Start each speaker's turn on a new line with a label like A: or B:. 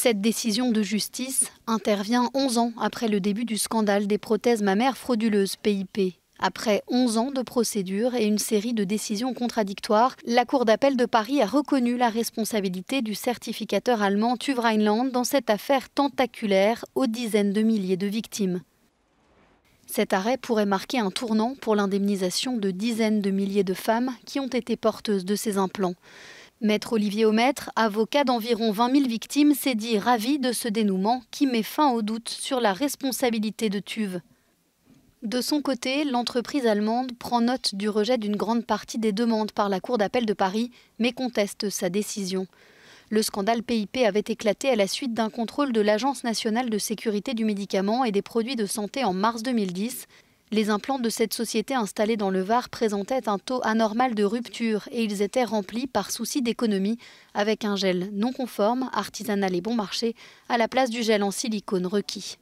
A: Cette décision de justice intervient 11 ans après le début du scandale des prothèses mammaires frauduleuses PIP. Après 11 ans de procédure et une série de décisions contradictoires, la Cour d'appel de Paris a reconnu la responsabilité du certificateur allemand Tuve Rheinland dans cette affaire tentaculaire aux dizaines de milliers de victimes. Cet arrêt pourrait marquer un tournant pour l'indemnisation de dizaines de milliers de femmes qui ont été porteuses de ces implants. Maître Olivier Omètre, avocat d'environ 20 000 victimes, s'est dit ravi de ce dénouement qui met fin au doute sur la responsabilité de Tuve. De son côté, l'entreprise allemande prend note du rejet d'une grande partie des demandes par la Cour d'appel de Paris, mais conteste sa décision. Le scandale PIP avait éclaté à la suite d'un contrôle de l'Agence nationale de sécurité du médicament et des produits de santé en mars 2010. Les implants de cette société installée dans le Var présentaient un taux anormal de rupture et ils étaient remplis par souci d'économie avec un gel non conforme, artisanal et bon marché, à la place du gel en silicone requis.